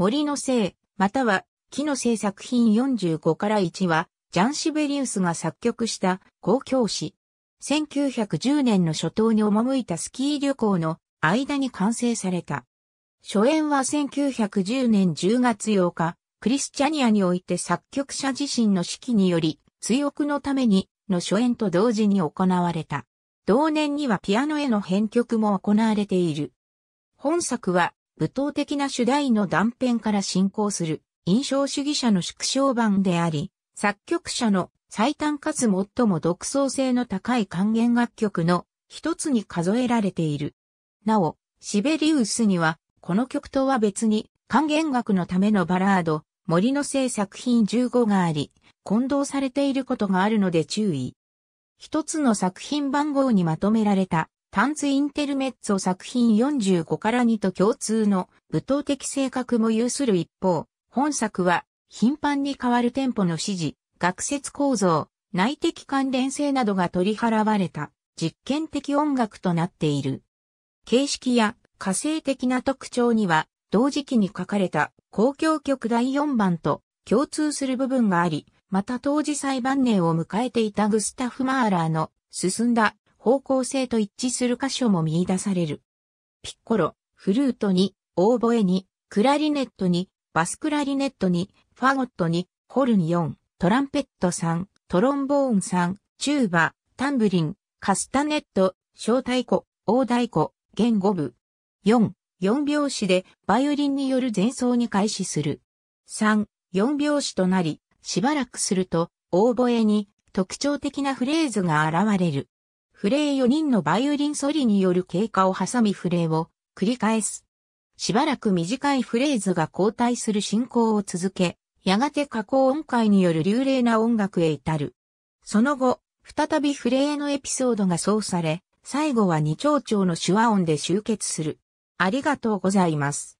森の生、または木の生作品45から1は、ジャン・シベリウスが作曲した公共詩。1910年の初頭に赴いたスキー旅行の間に完成された。初演は1910年10月8日、クリスチャニアにおいて作曲者自身の指揮により、追憶のためにの初演と同時に行われた。同年にはピアノへの編曲も行われている。本作は武闘的な主題の断片から進行する印象主義者の縮小版であり、作曲者の最短かつ最も独創性の高い還元楽曲の一つに数えられている。なお、シベリウスには、この曲とは別に還元楽のためのバラード、森の製作品15があり、混同されていることがあるので注意。一つの作品番号にまとめられたタンツ・インテルメッツォ作品45から2と共通の舞踏的性格も有する一方、本作は頻繁に変わるテンポの指示、学説構造、内的関連性などが取り払われた実験的音楽となっている。形式や火星的な特徴には同時期に書かれた公共曲第4番と共通する部分があり、また当時最晩年を迎えていたグスタフ・マーラーの進んだ方向性と一致する箇所も見出される。ピッコロ、フルートに、オーボエに、クラリネットに、バスクラリネットに、ファゴットに、ホルン4、トランペット3、トロンボーン3、チューバ、タンブリン、カスタネット、小太鼓、大太鼓、弦5部。4、4拍子でバイオリンによる前奏に開始する。3、4拍子となり、しばらくすると、オーボエに特徴的なフレーズが現れる。フレー4人のバイオリンソリによる経過を挟みフレーを繰り返す。しばらく短いフレーズが交代する進行を続け、やがて加工音階による流麗な音楽へ至る。その後、再びフレーのエピソードがそうされ、最後は二丁調の手話音で集結する。ありがとうございます。